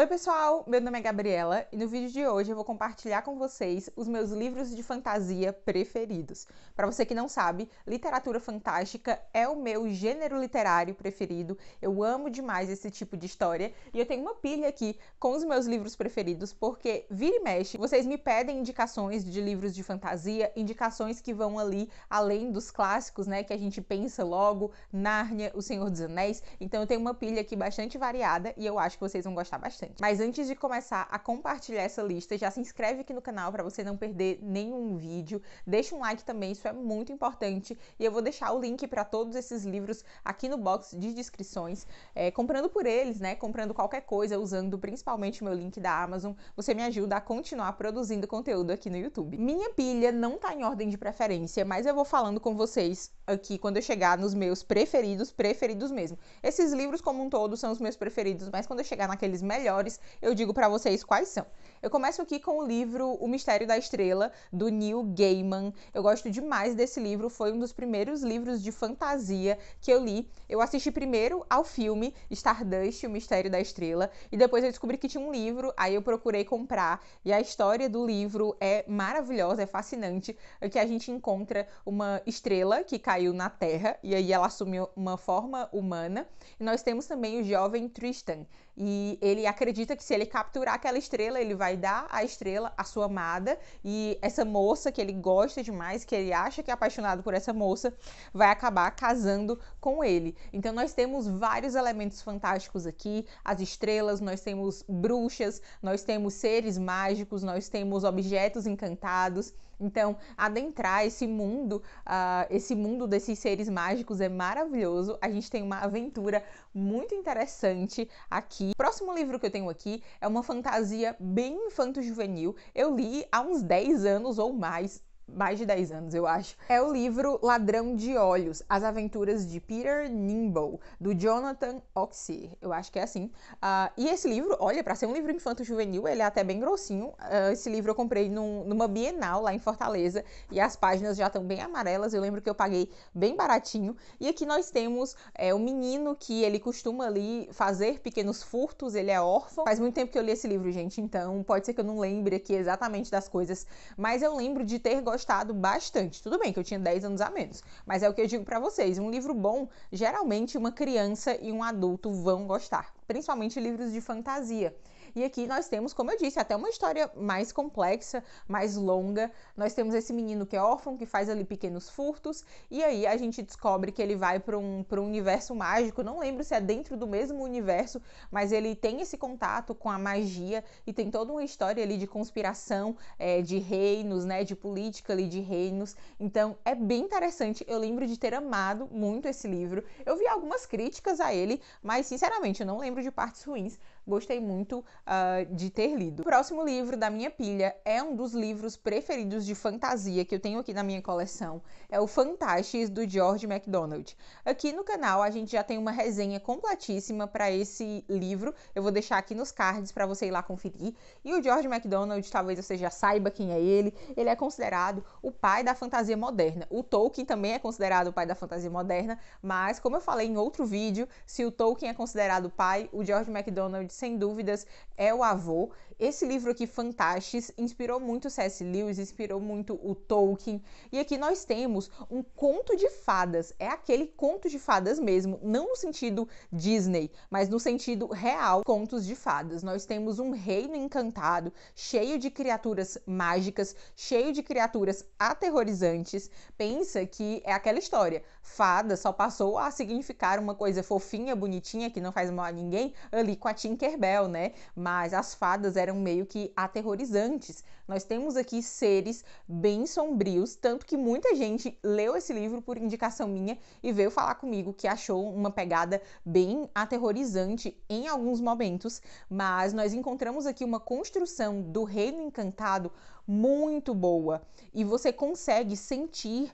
Oi, pessoal! Meu nome é Gabriela e no vídeo de hoje eu vou compartilhar com vocês os meus livros de fantasia preferidos. Para você que não sabe, literatura fantástica é o meu gênero literário preferido. Eu amo demais esse tipo de história e eu tenho uma pilha aqui com os meus livros preferidos porque vira e mexe, vocês me pedem indicações de livros de fantasia, indicações que vão ali além dos clássicos, né, que a gente pensa logo, Nárnia, O Senhor dos Anéis. Então eu tenho uma pilha aqui bastante variada e eu acho que vocês vão gostar bastante interessante. Mas antes de começar a compartilhar essa lista, já se inscreve aqui no canal para você não perder nenhum vídeo. Deixa um like também, isso é muito importante. E eu vou deixar o link para todos esses livros aqui no box de descrições. É, comprando por eles, né? Comprando qualquer coisa, usando principalmente o meu link da Amazon, você me ajuda a continuar produzindo conteúdo aqui no YouTube. Minha pilha não tá em ordem de preferência, mas eu vou falando com vocês aqui quando eu chegar nos meus preferidos, preferidos mesmo. Esses livros, como um todo, são os meus preferidos, mas quando eu chegar naqueles melhores, maiores, eu digo para vocês quais são. Eu começo aqui com o livro O Mistério da Estrela, do Neil Gaiman. Eu gosto demais desse livro, foi um dos primeiros livros de fantasia que eu li. Eu assisti primeiro ao filme Stardust, O Mistério da Estrela, e depois eu descobri que tinha um livro, aí eu procurei comprar. E a história do livro é maravilhosa, é fascinante, Aqui que a gente encontra uma estrela que caiu na Terra, e aí ela assume uma forma humana. E nós temos também o jovem Tristan, e ele acredita que se ele capturar aquela estrela, ele vai vai dar a estrela à sua amada e essa moça que ele gosta demais, que ele acha que é apaixonado por essa moça, vai acabar casando com ele. Então nós temos vários elementos fantásticos aqui, as estrelas, nós temos bruxas, nós temos seres mágicos, nós temos objetos encantados. Então, adentrar esse mundo, uh, esse mundo desses seres mágicos é maravilhoso. A gente tem uma aventura muito interessante aqui. O próximo livro que eu tenho aqui é uma fantasia bem infanto-juvenil. Eu li há uns 10 anos ou mais, mais de 10 anos, eu acho. É o livro Ladrão de Olhos: As Aventuras de Peter Nimble, do Jonathan Oxy. Eu acho que é assim. Uh, e esse livro, olha, para ser um livro infanto-juvenil, ele é até bem grossinho. Uh, esse livro eu comprei num, numa Bienal lá em Fortaleza e as páginas já estão bem amarelas. Eu lembro que eu paguei bem baratinho. E aqui nós temos é, um menino que ele costuma ali fazer pequenos furtos, ele é órfão. Faz muito tempo que eu li esse livro, gente, então pode ser que eu não lembre aqui exatamente das coisas, mas eu lembro de ter gostado gostado bastante. Tudo bem que eu tinha 10 anos a menos, mas é o que eu digo para vocês, um livro bom, geralmente uma criança e um adulto vão gostar, principalmente livros de fantasia. E aqui nós temos, como eu disse, até uma história mais complexa, mais longa. Nós temos esse menino que é órfão, que faz ali pequenos furtos, e aí a gente descobre que ele vai para um, um universo mágico. Não lembro se é dentro do mesmo universo, mas ele tem esse contato com a magia e tem toda uma história ali de conspiração é, de reinos, né? De política ali de reinos. Então é bem interessante. Eu lembro de ter amado muito esse livro. Eu vi algumas críticas a ele, mas sinceramente eu não lembro de partes ruins gostei muito uh, de ter lido. O próximo livro da minha pilha é um dos livros preferidos de fantasia que eu tenho aqui na minha coleção. É o Fantastes, do George MacDonald. Aqui no canal a gente já tem uma resenha completíssima para esse livro. Eu vou deixar aqui nos cards para você ir lá conferir. E o George MacDonald, talvez você já saiba quem é ele, ele é considerado o pai da fantasia moderna. O Tolkien também é considerado o pai da fantasia moderna, mas como eu falei em outro vídeo, se o Tolkien é considerado o pai, o George MacDonald sem dúvidas, é o avô. Esse livro aqui, Fantastes, inspirou muito C.S. Lewis, inspirou muito o Tolkien. E aqui nós temos um conto de fadas. É aquele conto de fadas mesmo, não no sentido Disney, mas no sentido real, contos de fadas. Nós temos um reino encantado, cheio de criaturas mágicas, cheio de criaturas aterrorizantes. Pensa que é aquela história. Fada só passou a significar uma coisa fofinha, bonitinha, que não faz mal a ninguém, ali com a Tinkerbell, né? Mas as fadas eram eram meio que aterrorizantes. Nós temos aqui seres bem sombrios, tanto que muita gente leu esse livro por indicação minha e veio falar comigo que achou uma pegada bem aterrorizante em alguns momentos, mas nós encontramos aqui uma construção do Reino Encantado muito boa e você consegue sentir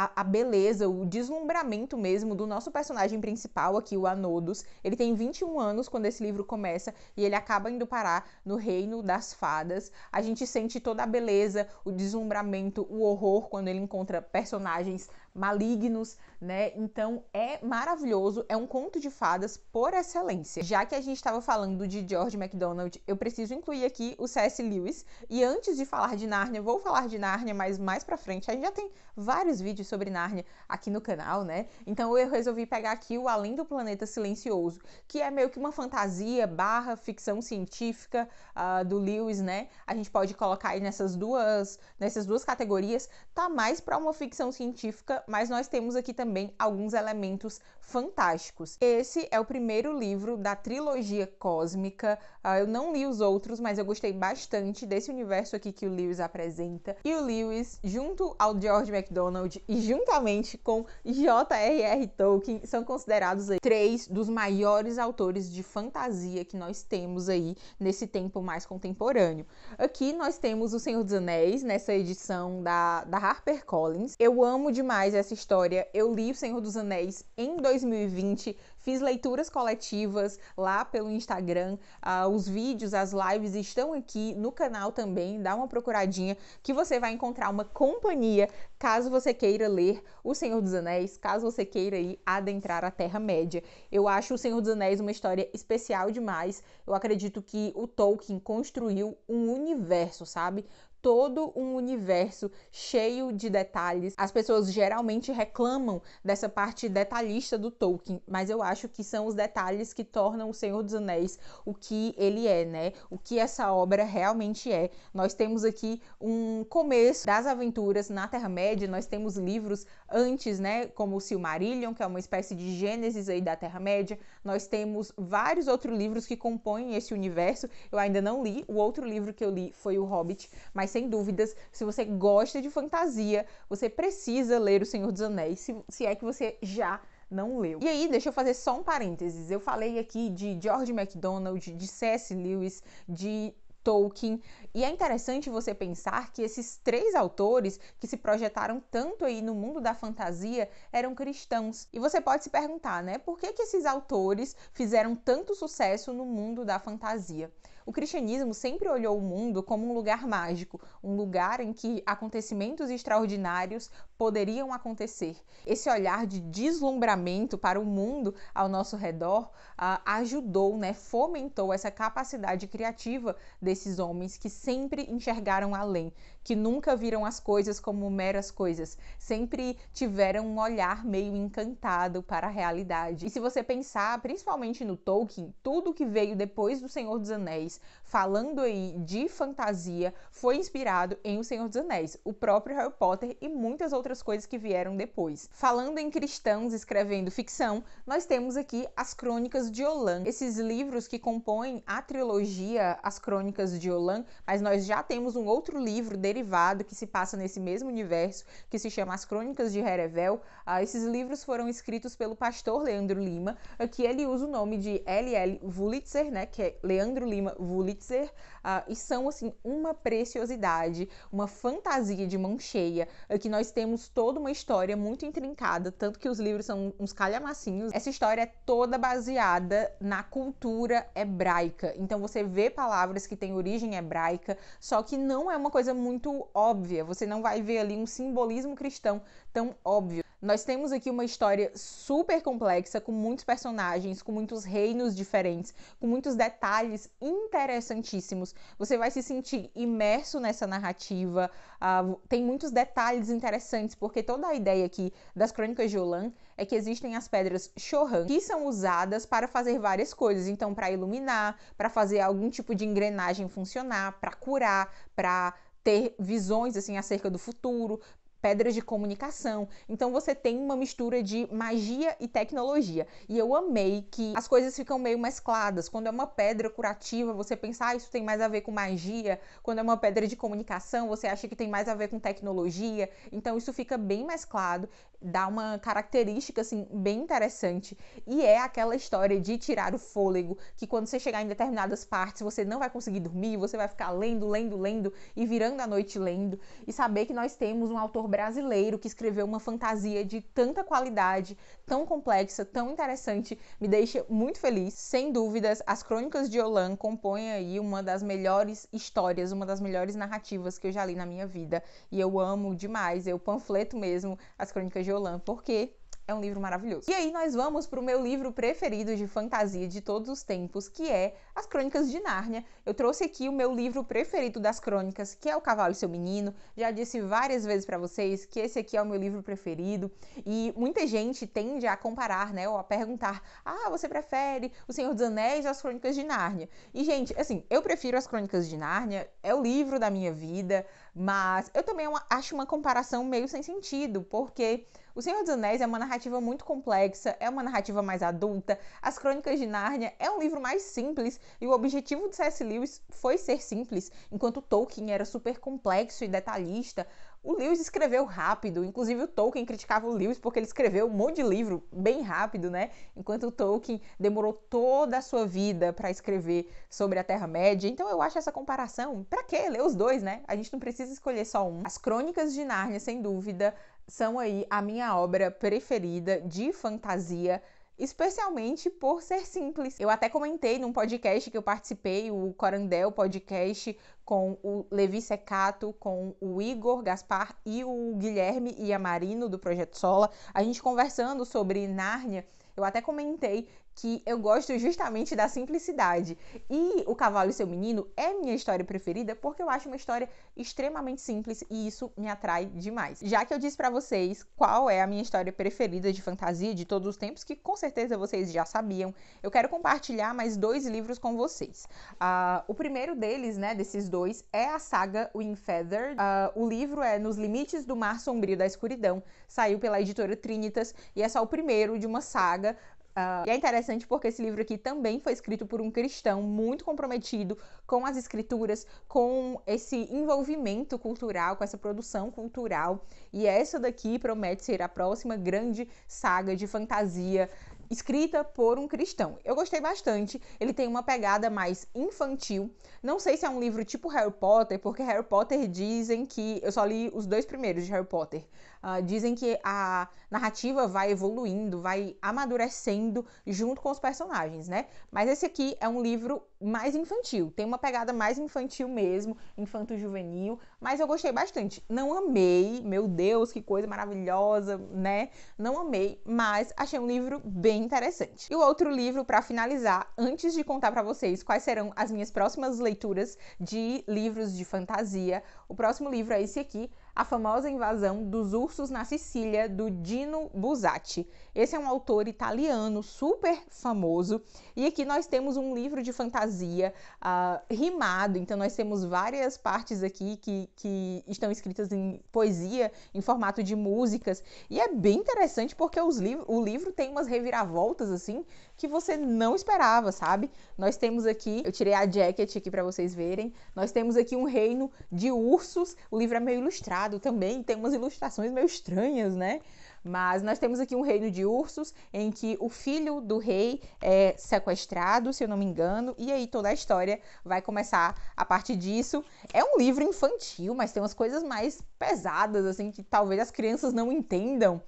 a, a, beleza, o deslumbramento mesmo do nosso personagem principal aqui, o Anodos. Ele tem 21 anos quando esse livro começa e ele acaba indo parar no reino das fadas. A gente sente toda a beleza, o deslumbramento, o horror quando ele encontra personagens malignos, né? Então é maravilhoso, é um conto de fadas por excelência. Já que a gente estava falando de George MacDonald, eu preciso incluir aqui o C.S. Lewis. E antes de falar de Nárnia, vou falar de Nárnia, mas mais para frente. A gente já tem vários vídeos sobre Nárnia aqui no canal, né? Então eu resolvi pegar aqui o Além do Planeta Silencioso, que é meio que uma fantasia barra ficção científica uh, do Lewis, né? A gente pode colocar aí nessas duas, nessas duas categorias. Tá mais para uma ficção científica mas nós temos aqui também alguns elementos fantásticos. Esse é o primeiro livro da trilogia cósmica. Ah, eu não li os outros, mas eu gostei bastante desse universo aqui que o Lewis apresenta. E o Lewis, junto ao George MacDonald e juntamente com J.R.R. Tolkien, são considerados aí, três dos maiores autores de fantasia que nós temos aí nesse tempo mais contemporâneo. Aqui nós temos O Senhor dos Anéis, nessa edição da, da HarperCollins. Eu amo demais essa história. Eu li O Senhor dos Anéis em 2000 2020, fiz leituras coletivas lá pelo Instagram. Uh, os vídeos, as lives estão aqui no canal também. Dá uma procuradinha que você vai encontrar uma companhia caso você queira ler O Senhor dos Anéis, caso você queira ir adentrar a Terra-média. Eu acho O Senhor dos Anéis uma história especial demais. Eu acredito que o Tolkien construiu um universo, sabe? todo um universo cheio de detalhes. As pessoas geralmente reclamam dessa parte detalhista do Tolkien, mas eu acho que são os detalhes que tornam O Senhor dos Anéis o que ele é, né? O que essa obra realmente é. Nós temos aqui um começo das aventuras na Terra-média, nós temos livros antes, né, como o Silmarillion, que é uma espécie de gênesis aí da Terra-média. Nós temos vários outros livros que compõem esse universo. Eu ainda não li, o outro livro que eu li foi O Hobbit, mas mas sem dúvidas, se você gosta de fantasia, você precisa ler O Senhor dos Anéis, se, se é que você já não leu. E aí, deixa eu fazer só um parênteses. Eu falei aqui de George MacDonald, de C.S. Lewis, de Tolkien. E é interessante você pensar que esses três autores que se projetaram tanto aí no mundo da fantasia eram cristãos. E você pode se perguntar, né, por que, que esses autores fizeram tanto sucesso no mundo da fantasia? O cristianismo sempre olhou o mundo como um lugar mágico, um lugar em que acontecimentos extraordinários poderiam acontecer. Esse olhar de deslumbramento para o mundo ao nosso redor ah, ajudou, né, fomentou essa capacidade criativa desses homens que sempre enxergaram além, que nunca viram as coisas como meras coisas, sempre tiveram um olhar meio encantado para a realidade. E se você pensar, principalmente no Tolkien, tudo que veio depois do Senhor dos Anéis, falando aí de fantasia, foi inspirado em O Senhor dos Anéis, o próprio Harry Potter e muitas outras coisas que vieram depois. Falando em cristãos escrevendo ficção, nós temos aqui as Crônicas de Olan. Esses livros que compõem a trilogia As Crônicas de Olan, mas nós já temos um outro livro dele derivado que se passa nesse mesmo universo, que se chama As Crônicas de Herevel. Ah, esses livros foram escritos pelo pastor Leandro Lima. Aqui ah, ele usa o nome de L.L. Wulitzer, né, que é Leandro Lima Wulitzer, ah, e são, assim, uma preciosidade, uma fantasia de mão cheia. Ah, que nós temos toda uma história muito intrincada, tanto que os livros são uns calhamacinhos. Essa história é toda baseada na cultura hebraica. Então você vê palavras que têm origem hebraica, só que não é uma coisa muito muito óbvia. Você não vai ver ali um simbolismo cristão tão óbvio. Nós temos aqui uma história super complexa, com muitos personagens, com muitos reinos diferentes, com muitos detalhes interessantíssimos. Você vai se sentir imerso nessa narrativa. Uh, tem muitos detalhes interessantes, porque toda a ideia aqui das crônicas de Olan é que existem as pedras Shohan, que são usadas para fazer várias coisas. Então, para iluminar, para fazer algum tipo de engrenagem funcionar, para curar, para ter visões assim acerca do futuro, pedras de comunicação. Então você tem uma mistura de magia e tecnologia. E eu amei que as coisas ficam meio mescladas. Quando é uma pedra curativa, você pensa, ah, isso tem mais a ver com magia. Quando é uma pedra de comunicação, você acha que tem mais a ver com tecnologia. Então isso fica bem mesclado, dá uma característica assim bem interessante. E é aquela história de tirar o fôlego, que quando você chegar em determinadas partes, você não vai conseguir dormir, você vai ficar lendo, lendo, lendo e virando a noite lendo e saber que nós temos um autor brasileiro que escreveu uma fantasia de tanta qualidade, tão complexa, tão interessante, me deixa muito feliz. Sem dúvidas, as Crônicas de Olan compõem aí uma das melhores histórias, uma das melhores narrativas que eu já li na minha vida. E eu amo demais, eu panfleto mesmo as Crônicas de Olan, porque é um livro maravilhoso. E aí nós vamos para o meu livro preferido de fantasia de todos os tempos, que é As Crônicas de Nárnia. Eu trouxe aqui o meu livro preferido das crônicas, que é O Cavalo e Seu Menino. Já disse várias vezes para vocês que esse aqui é o meu livro preferido e muita gente tende a comparar, né, ou a perguntar: "Ah, você prefere O Senhor dos Anéis ou As Crônicas de Nárnia?". E gente, assim, eu prefiro As Crônicas de Nárnia, é o livro da minha vida, mas eu também é acho uma comparação meio sem sentido, porque o Senhor dos Anéis é uma narrativa muito complexa, é uma narrativa mais adulta. As Crônicas de Nárnia é um livro mais simples e o objetivo de C.S. Lewis foi ser simples, enquanto Tolkien era super complexo e detalhista. O Lewis escreveu rápido, inclusive o Tolkien criticava o Lewis porque ele escreveu um monte de livro bem rápido, né? Enquanto o Tolkien demorou toda a sua vida para escrever sobre a Terra-média. Então eu acho essa comparação, para que ler os dois, né? A gente não precisa escolher só um. As Crônicas de Nárnia, sem dúvida, são aí a minha obra preferida de fantasia especialmente por ser simples. Eu até comentei num podcast que eu participei, o Corandel Podcast, com o Levi Secato, com o Igor Gaspar e o Guilherme e a Marino do Projeto Sola, a gente conversando sobre Nárnia. Eu até comentei que eu gosto justamente da simplicidade. E O Cavalo e Seu Menino é minha história preferida porque eu acho uma história extremamente simples e isso me atrai demais. Já que eu disse para vocês qual é a minha história preferida de fantasia de todos os tempos, que com certeza vocês já sabiam, eu quero compartilhar mais dois livros com vocês. Uh, o primeiro deles, né, desses dois, é a saga Windfeather. Uh, ah, o livro é Nos Limites do Mar Sombrio da Escuridão, saiu pela editora Trinitas e é só o primeiro de uma saga Uh, e é interessante porque esse livro aqui também foi escrito por um cristão muito comprometido com as escrituras, com esse envolvimento cultural, com essa produção cultural. E essa daqui promete ser a próxima grande saga de fantasia escrita por um cristão. Eu gostei bastante. Ele tem uma pegada mais infantil. Não sei se é um livro tipo Harry Potter, porque Harry Potter dizem que eu só li os dois primeiros de Harry Potter. Uh, dizem que a narrativa vai evoluindo, vai amadurecendo junto com os personagens, né? Mas esse aqui é um livro mais infantil, tem uma pegada mais infantil mesmo, infanto-juvenil, mas eu gostei bastante. Não amei, meu Deus, que coisa maravilhosa, né? Não amei, mas achei um livro bem interessante. E o outro livro para finalizar, antes de contar para vocês quais serão as minhas próximas leituras de livros de fantasia, o próximo livro é esse aqui, a famosa invasão dos ursos na Sicília do Dino Buzzati. Esse é um autor italiano super famoso e aqui nós temos um livro de fantasia uh, rimado, então nós temos várias partes aqui que, que estão escritas em poesia, em formato de músicas e é bem interessante porque os o livro tem umas reviravoltas assim que você não esperava, sabe? Nós temos aqui, eu tirei a jacket aqui para vocês verem, nós temos aqui um reino de ursos, o livro é meio ilustrado quadrado também tem umas ilustrações meio estranhas, né? Mas nós temos aqui um reino de ursos em que o filho do rei é sequestrado, se eu não me engano, e aí toda a história vai começar a partir disso. É um livro infantil, mas tem umas coisas mais pesadas, assim, que talvez as crianças não entendam.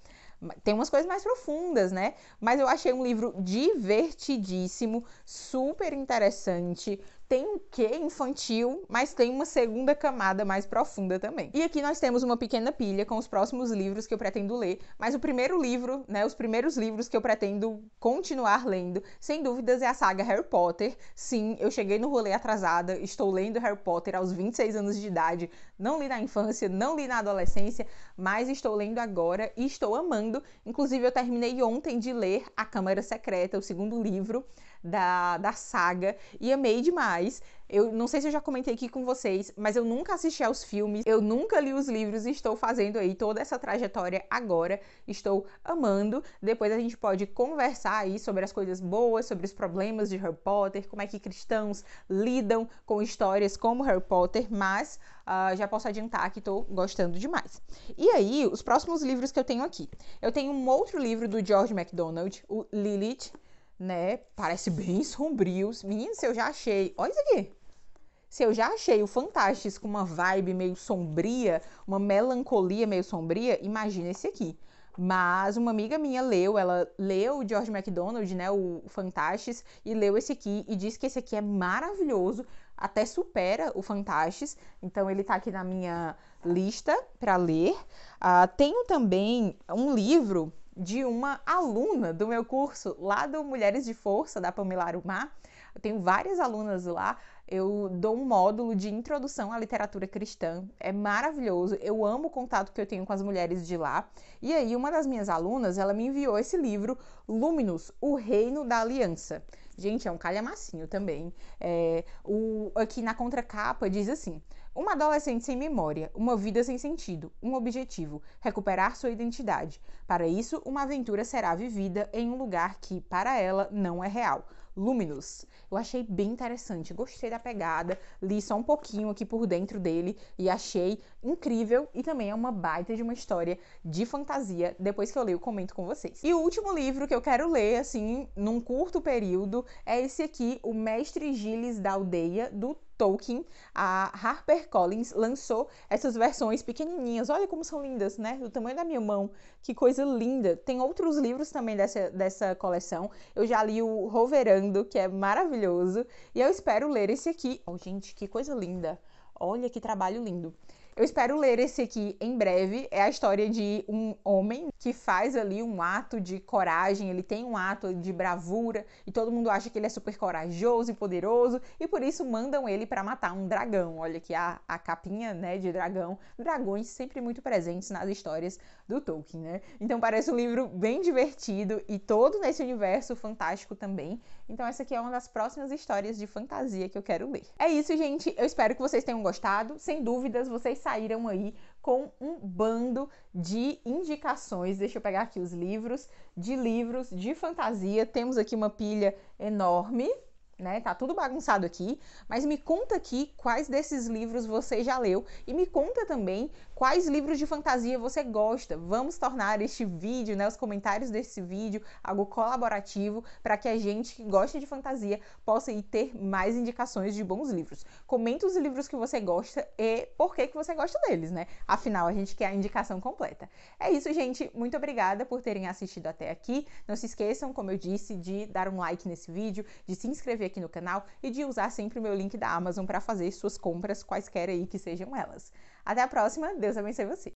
Tem umas coisas mais profundas, né? Mas eu achei um livro divertidíssimo, super interessante, tem um quê infantil, mas tem uma segunda camada mais profunda também. E aqui nós temos uma pequena pilha com os próximos livros que eu pretendo ler, mas o primeiro livro, né, os primeiros livros que eu pretendo continuar lendo, sem dúvidas é a saga Harry Potter. Sim, eu cheguei no rolê atrasada, estou lendo Harry Potter aos 26 anos de idade, não li na infância, não li na adolescência, mas estou lendo agora e estou amando. Inclusive eu terminei ontem de ler A Câmara Secreta, o segundo livro da, da saga e amei demais. Eu não sei se eu já comentei aqui com vocês, mas eu nunca assisti aos filmes, eu nunca li os livros e estou fazendo aí toda essa trajetória agora. Estou amando. Depois a gente pode conversar aí sobre as coisas boas, sobre os problemas de Harry Potter, como é que cristãos lidam com histórias como Harry Potter, mas uh, já posso adiantar que estou gostando demais. E aí, os próximos livros que eu tenho aqui. Eu tenho um outro livro do George MacDonald, o Lilith né? Parece bem sombrios. Menino, se eu já achei. Olha isso aqui. Se eu já achei o Fantástico uma vibe meio sombria, uma melancolia meio sombria, imagina esse aqui. Mas uma amiga minha leu, ela leu o George MacDonald, né, o Fantastes, e leu esse aqui e disse que esse aqui é maravilhoso, até supera o Fantastes. Então ele tá aqui na minha lista para ler. Uh, tenho também um livro de uma aluna do meu curso lá do Mulheres de Força, da Pamela Arumar. Eu tenho várias alunas lá. Eu dou um módulo de introdução à literatura cristã. É maravilhoso. Eu amo o contato que eu tenho com as mulheres de lá. E aí, uma das minhas alunas, ela me enviou esse livro, Luminus O Reino da Aliança. Gente, é um calhamacinho também. É, o, aqui na contracapa diz assim: uma adolescente sem memória, uma vida sem sentido, um objetivo, recuperar sua identidade. Para isso, uma aventura será vivida em um lugar que, para ela, não é real. Luminous. Eu achei bem interessante, gostei da pegada, li só um pouquinho aqui por dentro dele e achei incrível e também é uma baita de uma história de fantasia. Depois que eu ler, eu comento com vocês. E o último livro que eu quero ler, assim, num curto período, é esse aqui, O Mestre Giles da Aldeia, do Tolkien, a HarperCollins lançou essas versões pequenininhas. Olha como são lindas, né? Do tamanho da minha mão. Que coisa linda. Tem outros livros também dessa, dessa coleção. Eu já li o Roverando, que é maravilhoso. E eu espero ler esse aqui. Oh, gente, que coisa linda. Olha que trabalho lindo. Eu espero ler esse aqui em breve. É a história de um homem que faz ali um ato de coragem, ele tem um ato de bravura e todo mundo acha que ele é super corajoso e poderoso e por isso mandam ele para matar um dragão. Olha aqui a, a capinha, né, de dragão. Dragões sempre muito presentes nas histórias do Tolkien, né? Então parece um livro bem divertido e todo nesse universo fantástico também. Então essa aqui é uma das próximas histórias de fantasia que eu quero ler. É isso, gente. Eu espero que vocês tenham gostado. Sem dúvidas, vocês saíram aí com um bando de indicações. Deixa eu pegar aqui os livros, de livros de fantasia. Temos aqui uma pilha enorme né? Tá tudo bagunçado aqui, mas me conta aqui quais desses livros você já leu e me conta também quais livros de fantasia você gosta. Vamos tornar este vídeo, né, os comentários desse vídeo algo colaborativo para que a gente que gosta de fantasia possa ir ter mais indicações de bons livros. Comenta os livros que você gosta e por que que você gosta deles, né? Afinal, a gente quer a indicação completa. É isso, gente. Muito obrigada por terem assistido até aqui. Não se esqueçam, como eu disse, de dar um like nesse vídeo, de se inscrever aqui no canal e de usar sempre o meu link da Amazon para fazer suas compras, quaisquer aí que sejam elas. Até a próxima, Deus abençoe você!